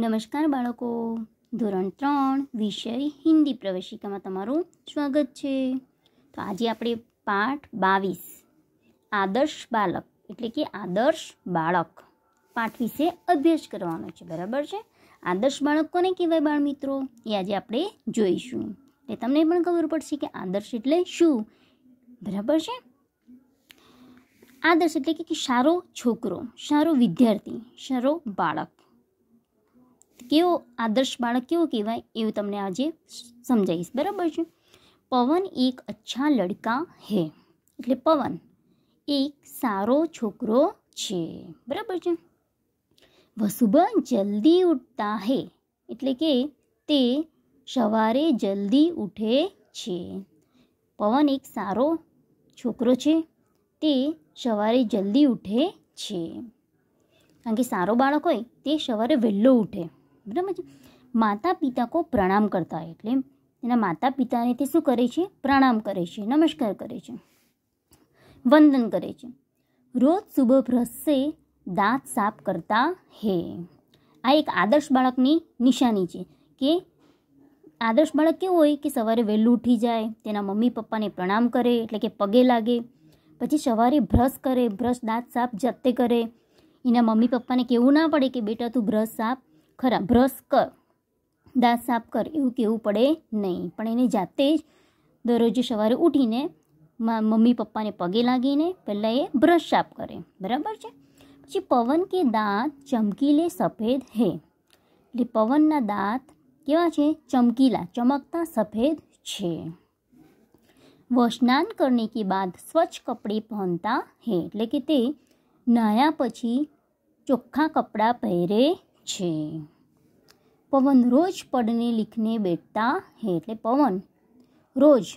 નમસ્કાર બાળકો ધોરણ ત્રણ વિષય હિન્દી પ્રવેશિકામાં તમારું સ્વાગત છે તો આજે આપણે પાઠ બાવીસ આદર્શ બાળક એટલે કે આદર્શ બાળક પાઠ વિશે અભ્યાસ કરવાનો છે બરાબર છે આદર્શ બાળક કોને કહેવાય બાળ મિત્રો એ આજે આપણે જોઈશું એટલે તમને પણ ખબર પડશે કે આદર્શ એટલે શું બરાબર છે આદર્શ એટલે કે સારો છોકરો સારો વિદ્યાર્થી સારો બાળક केव आदर्श बाड़क केव कहवा तमने आज समझाई बराबर है पवन एक अच्छा लड़का है एट पवन एक सारो छोकरो बराबर है वसुभन जल्दी उठता है एट्ले कि सवरे जल्दी उठे छे। पवन एक सारो छोकरो सवरे जल्दी उठे कारण कि सारो बाड़क हो सवरे वह उठे બરાબર છે માતા પિતા કો પ્રણામ કરતા એટલે એના માતા પિતાને તે શું કરે છે પ્રણામ કરે છે નમસ્કાર કરે છે વંદન કરે છે રોજ સુબહ ભ્રસ્સે દાંત સાફ કરતા હે આ એક આદર્શ બાળકની નિશાની છે કે આદર્શ બાળક કેવું હોય કે સવારે વહેલું ઉઠી જાય તેના મમ્મી પપ્પાને પ્રણામ કરે એટલે કે પગે લાગે પછી સવારે બ્રશ કરે બ્રશ દાંત સાફ જાતે કરે એના મમ્મી પપ્પાને કેવું ના પડે કે બેટા તું બ્રશ સાફ ખરા બ્રશ કર દાંત સાફ કર એવું કેવું પડે નહીં પણ એને જાતે દરજી સવારે ઊઠીને મમ્મી પપ્પા ને પગે લાગીને પહેલા એ બ્રશ સાફ કરે બરાબર છે પછી પવન કે દાંત ચમકિલે સફેદ હે એટલે પવનના દાંત કેવા છે ચમકતા સફેદ છે વશનાન કરને કે બાદ સ્વચ્છ કપડે પહનતા હે એટલે કે તે નાયા પછી ચોખ્ખા કપડા પહેરે છે પવન રોજ પડને લીખને બેઠતા હે એટલે પવન રોજ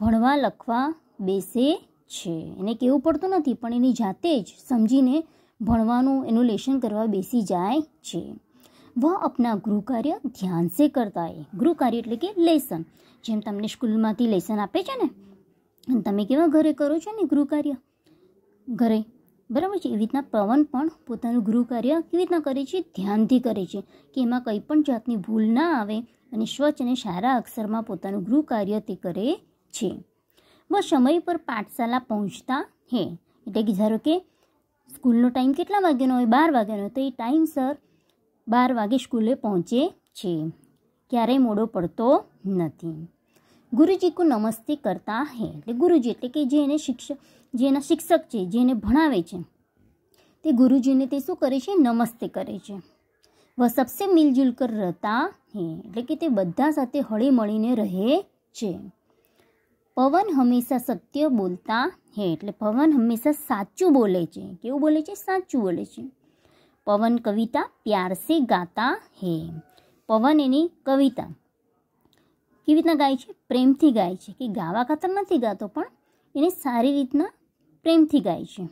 ભણવા લખવા બેસે છે એને કહેવું પડતું નથી પણ એની જાતે જ સમજીને ભણવાનું એનું લેશન કરવા બેસી જાય છે વહ અપના ગૃહ કાર્ય ધ્યાન સે કરતા એ ગૃહ કાર્ય એટલે કે લેસન જેમ તમને સ્કૂલમાંથી લેસન આપે છે ને તમે કેવા ઘરે કરો છો ને ગૃહ કાર્ય ઘરે બરાબર છે એવી રીતના પવન પણ પોતાનું ગૃહ કાર્ય કેવી રીતના કરે છે ધ્યાનથી કરે છે કે એમાં કંઈ પણ જાતની ભૂલ ના આવે અને સ્વચ્છ અને સારા અક્ષરમાં પોતાનું ગૃહ કાર્ય તે કરે છે બસ સમય પર પાઠશાલા પહોંચતા હે એટલે કે ધારો કે સ્કૂલનો ટાઈમ કેટલા વાગ્યાનો હોય બાર વાગ્યાનો હોય તો એ ટાઈમસર બાર વાગે સ્કૂલે પહોંચે છે ક્યારેય મોડો પડતો નથી ગુરુજી કો નમસ્તે કરતા હે એટલે ગુરુજી એટલે કે જે એને શિક્ષક જે એના શિક્ષક છે જે એને ભણાવે છે તે ગુરુજીને તે શું કરે છે નમસ્તે કરે છે વ સબસે મિલજુલ કર રહેતા હે એટલે કે તે બધા સાથે હળી મળીને રહે છે પવન હંમેશા સત્ય બોલતા હે એટલે પવન હંમેશા સાચું બોલે છે કેવું બોલે છે સાચું બોલે છે પવન કવિતા પ્યારસે ગાતા હે પવન એની કવિતા કેવી રીતના ગાય છે પ્રેમથી ગાય છે કે ગાવા ખાતર નથી ગાતો પણ એને સારી રીતના પ્રેમથી ગાય છે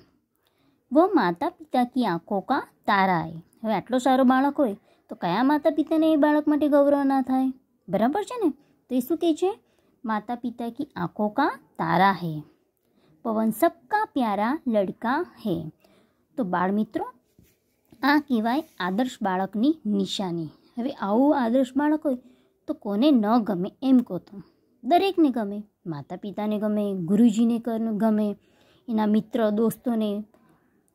વો માતા પિતા કી આંખો કા તારા એ હવે આટલો સારો બાળક હોય તો કયા માતા પિતાને એ બાળક માટે ગૌરવ ના થાય બરાબર છે ને તો એ શું કહે છે માતા પિતા કી આંખો કા તારા હે પવન સબકા પ્યારા લડકા હે તો બાળ મિત્રો આ કહેવાય આદર્શ બાળકની નિશાની હવે આવું આદર્શ બાળક હોય તો કોને ન ગમે એમ કહો તો દરેકને ગમે માતા પિતાને ગમે ગુરુજીને ગમે એના મિત્ર દોસ્તોને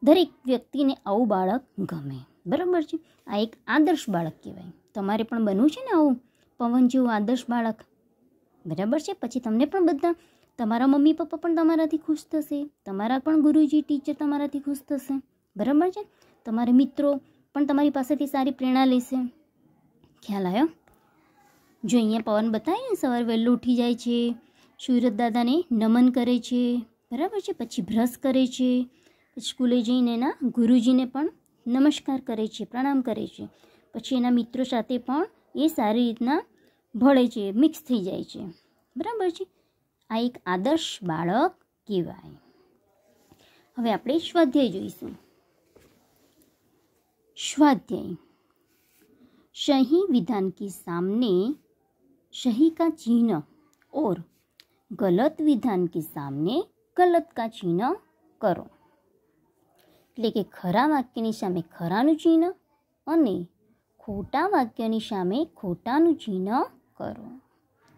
દરેક વ્યક્તિને આવું બાળક ગમે બરાબર છે આ એક આદર્શ બાળક કહેવાય તમારે પણ બનવું છે ને આવું પવન જેવું આદર્શ બાળક બરાબર છે પછી તમને પણ બધા તમારા મમ્મી પપ્પા પણ તમારાથી ખુશ થશે તમારા પણ ગુરુજી ટીચર તમારાથી ખુશ થશે બરાબર છે તમારા મિત્રો પણ તમારી પાસેથી સારી પ્રેરણા લેશે ખ્યાલ આવ્યો જો અહીંયા પવન બતાવે ને સવારે વહેલો ઉઠી જાય છે સૂર્યદાદાને નમન કરે છે બરાબર છે પછી ભ્રસ કરે છે પછી સ્કૂલે જઈને એના ગુરુજીને પણ નમસ્કાર કરે છે પ્રણામ કરે છે પછી એના મિત્રો સાથે પણ એ સારી રીતના ભળે છે મિક્સ થઈ જાય છે બરાબર છે આ એક આદર્શ બાળક કહેવાય હવે આપણે સ્વાધ્યાય જોઈશું સ્વાધ્યાય સહી વિધાન કી સામને सही का चिन्ह और गलत विधान के સામે ગલત કા ચિહ્ન કરો એટલે કે ખરા વાક્યની સામે ખરાનું ચિહ્ન અને ખોટા વાક્યની સામે ખોટાનું ચિહ્ન કરો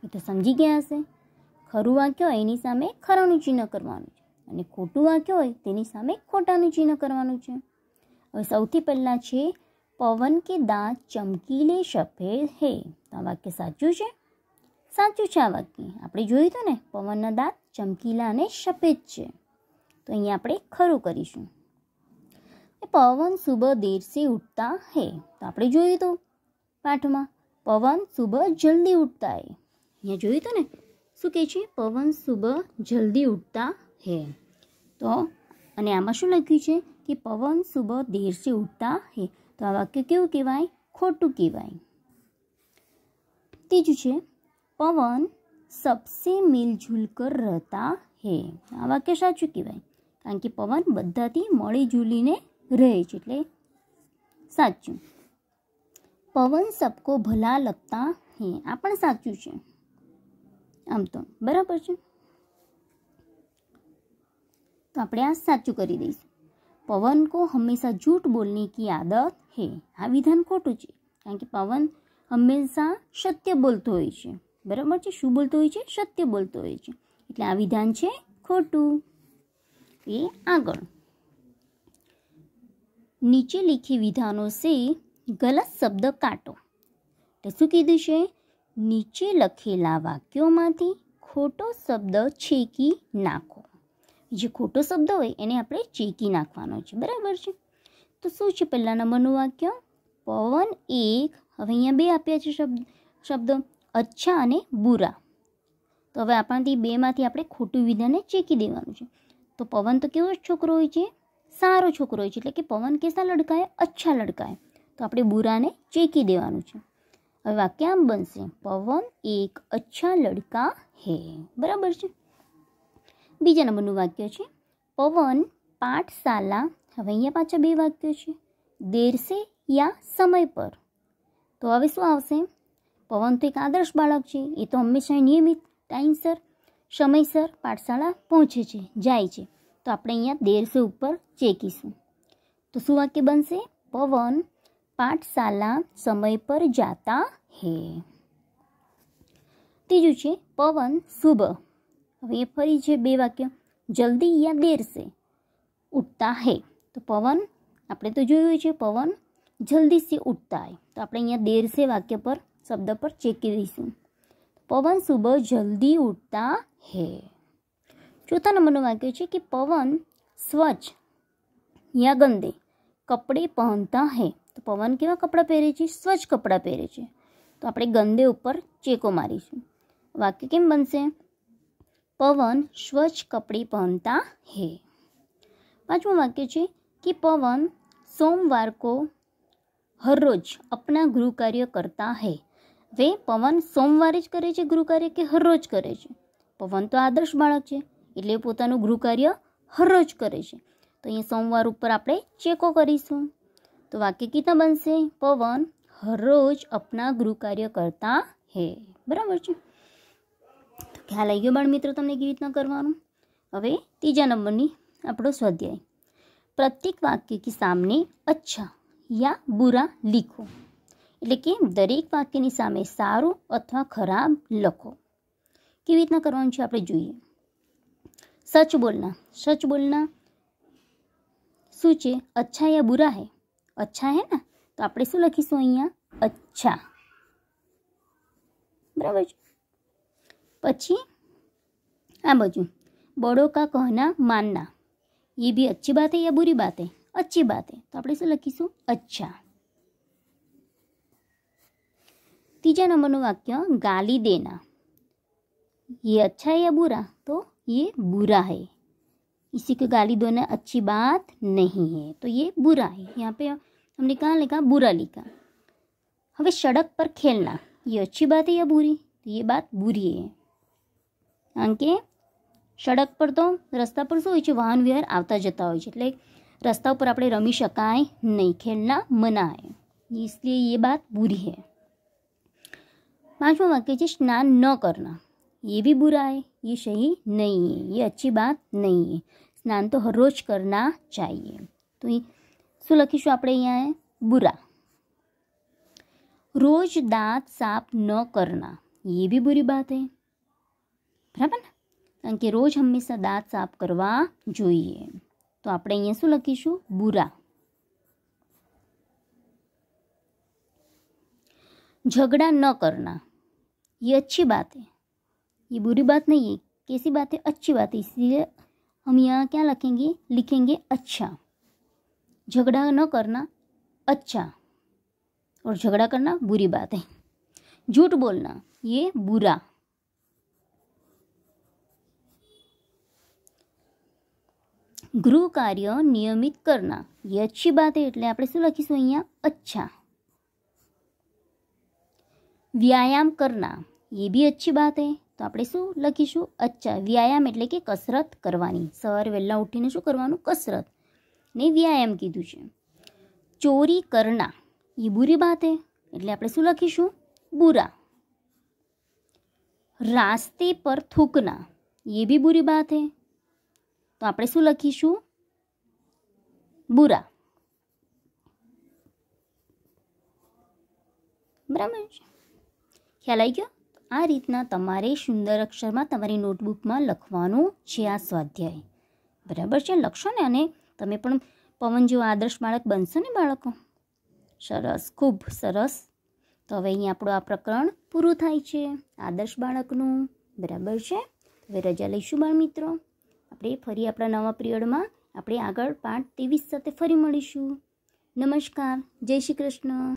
એ તો સમજી ગયા હશે ખરું વાક્ય હોય એની સામે ખરાનું ચિહ્ન કરવાનું છે અને ખોટું વાક્ય હોય તેની સામે ખોટાનું ચિહ્ન કરવાનું છે હવે સૌથી પહેલાં છે પવન કે દાંત ચમકીલે સફેદ હે તો આ વાક્ય સાચું છે સાચું છે આ વાક્ય આપણે જોયું હતું ને પવનના દાંત ચમકીલા અને સફેદ છે તો અહીંયા આપણે ખરું કરીશું પવન સુબહ દેર ઉઠતા હે તો આપણે જોયું હતું પાઠમાં પવન સુબહ જલ્દી ઉઠતા હે અહીંયા જોયું હતું ને શું કહે છે પવન સુબહ જલ્દી ઉઠતા હે તો અને આમાં શું લખ્યું છે કે પવન સુબહ દેર ઉઠતા હે તો આ વાક્ય કેવું કહેવાય ખોટું કહેવાય ત્રીજું છે પવન સબસે મિલજુલ કર રહેતા હે આ વાક્ય સાચું કહેવાય કારણ કે પવન બધાથી મળી જુલીને રહે છે એટલે સાચું પવન સબકો ભલા લગતા હે આ પણ સાચું છે આમ તો બરાબર છે તો આપણે આ સાચું કરી દઈશું પવન કો હંમેશા ઝૂઠ બોલને કી આદત હે આ વિધાન ખોટું છે કારણ કે પવન હંમેશા સત્ય બોલતો હોય છે બરાબર છે શું બોલતો હોય છે સત્ય બોલતો હોય છે એટલે આ વિધાન છે ખોટું એ આગળ નીચે લીખી વિધાનો છે ગલત શબ્દ કાટો તો શું કીધું છે નીચે લખેલા વાક્યોમાંથી ખોટો શબ્દ છેકી નાખો જે ખોટો શબ્દ હોય એને આપણે ચેકી નાખવાનો છે બરાબર છે તો શું છે પહેલાં નંબરનું વાક્ય પવન એક હવે અહીંયા બે આપ્યા છે શબ્દ શબ્દ અચ્છા અને બુરા તો હવે આપણાથી બેમાંથી આપણે ખોટું વિધાને ચેકી દેવાનું છે તો પવન તો કેવો જ છોકરો હોય છે સારો છોકરો હોય છે એટલે કે પવન કેસા લડકાય અચ્છા લડકાય તો આપણે બુરાને ચેકી દેવાનું છે હવે વાક્ય આમ બનશે પવન એક અચ્છા લડકા હે બરાબર છે બીજા નંબરનું વાક્ય છે પવન પાઠશાલા હવે અહીંયા પાછા બે વાક્યો છે દેરસે યા સમય પર તો હવે શું આવશે પવન તો એક આદર્શ બાળક છે એ તો હંમેશા નિયમિત ટાઈમસર સમયસર પાઠશાળા પહોંચે છે જાય છે તો આપણે અહીંયા દેરસો ઉપર ચેકીશું તો શું વાક્ય બનશે પવન પાઠશાલા સમય પર જાતા હે ત્રીજું છે પવન શુભ હવે ફરી છે બે વાક્ય જલ્દી અહીંયા દેર ઉઠતા હે તો પવન આપણે તો જોયું છે પવન જલ્દી સે ઉઠતા હે તો આપણે અહીંયા દેર વાક્ય પર शब्द पर चेक करूँ पवन सुबह जल्दी उठता है चौथा नंबर वाक्य है कि पवन स्वच्छ या गंदे कपड़े पहनता है तो पवन के कपड़ा पहरे स्वच्छ कपड़ा पहरे तो आप गंदे पर चेको मरीश वाक्य केम बन सवन स्वच्छ कपड़े पहनता है पांचमू वाक्य है कि पवन सोमवार को हर रोज अपना गृह कार्य करता है હવે પવન સોમવારે જ કરે છે ગૃહ કાર્ય કે હરરોજ કરે છે પવન તો આદર્શ બાળક છે એટલે પોતાનું ગૃહ કાર્ય હરરોજ કરે છે તો અહીં સોમવાર ઉપર આપણે ચેકો કરીશું તો વાક્ય કીતા બનશે પવન હરરોજ અપના ગૃહ કાર્ય કરતા હે બરાબર છે ખ્યાલ આવી ગયો બાળ મિત્રો તમને કેવી રીતના કરવાનું હવે ત્રીજા નંબરની આપણો સ્વાધ્યાય પ્રત્યેક વાક્ય કે સામને અચ્છા યા બુરા લીખો इतने दरक वक्य सारूँ अथवा खराब लखो कि आप जुए सच बोलना सच बोलना शू अच्छा या बुरा है अच्छा है ना तो आप शू लखीश अच्छा बराबर पची आ बजू बड़ो का कहना मानना ये भी अच्छी बात है या बुरी बात है अच्छी बात है तो आप शू लखीश अच्छा तीजा नंबर वाक्य गाली देना ये अच्छा है या बुरा तो ये बुरा है इसी को गाली देना अच्छी बात नहीं है तो ये बुरा है यहाँ पे हमने कहाँ लिखा बुरा लिखा हमें सड़क पर खेलना ये अच्छी बात है या बुरी तो ये बात बुरी है अंके सड़क पर तो તો पर પર तो वाहन व्यवहार आता जता વ્યવહાર આવતા જતા હોય છે એટલે રસ્તા ઉપર આપણે રમી શકાય इसलिए ये बात बुरी है पांचवा वाक्य है स्नान न करना ये भी बुरा है ये सही नहीं है ये अच्छी बात नहीं है स्नान तो हर रोज करना चाहिए तो शू लखीशू आप बुरा रोज दांत साफ न करना ये भी बुरी बात है बराबर कारण के रोज हमेशा दांत साफ करवा जोए तो आप अँ शू लखीशू बुरा झगड़ा न करना ये अच्छी बात है ये बुरी बात नहीं है कैसी बात है अच्छी बात है इसलिए हम यहाँ क्या लिखेंगे लिखेंगे अच्छा झगड़ा न करना अच्छा और झगड़ा करना बुरी बात है झूठ बोलना ये बुरा गृह कार्य नियमित करना ये अच्छी बात है इतने आप शू लखीश अच्छा વ્યાયામ કરના એ બી અચ્છી બાત હે તો આપણે શું લખીશું અચ્છા વ્યાયામ એટલે કે કસરત કરવાની સવારે વહેલા ઉઠીને શું કરવાનું કસરત ને વ્યાયામ કીધું છે ચોરી કરના એ બુરી બાત હે એટલે આપણે શું લખીશું બુરા રાસ્તે પર થૂકના એ બી બુરી બાત હે તો આપણે શું લખીશું બુરા બરાબર છે ખ્યાલ આવી ગયો આ રીતના તમારે સુંદર અક્ષરમાં તમારી નોટબુકમાં લખવાનું છે આ સ્વાધ્યાય બરાબર છે લખશો ને અને તમે પણ પવન જેવો આદર્શ બાળક બનશો ને બાળકો સરસ ખૂબ સરસ તો હવે અહીં આપણું આ પ્રકરણ પૂરું થાય છે આદર્શ બાળકનું બરાબર છે હવે રજા લઈશું બાળ મિત્રો આપણે ફરી આપણા નવા પિરિયડમાં આપણે આગળ પાઠ ત્રેવીસ સાથે ફરી મળીશું નમસ્કાર જય શ્રી કૃષ્ણ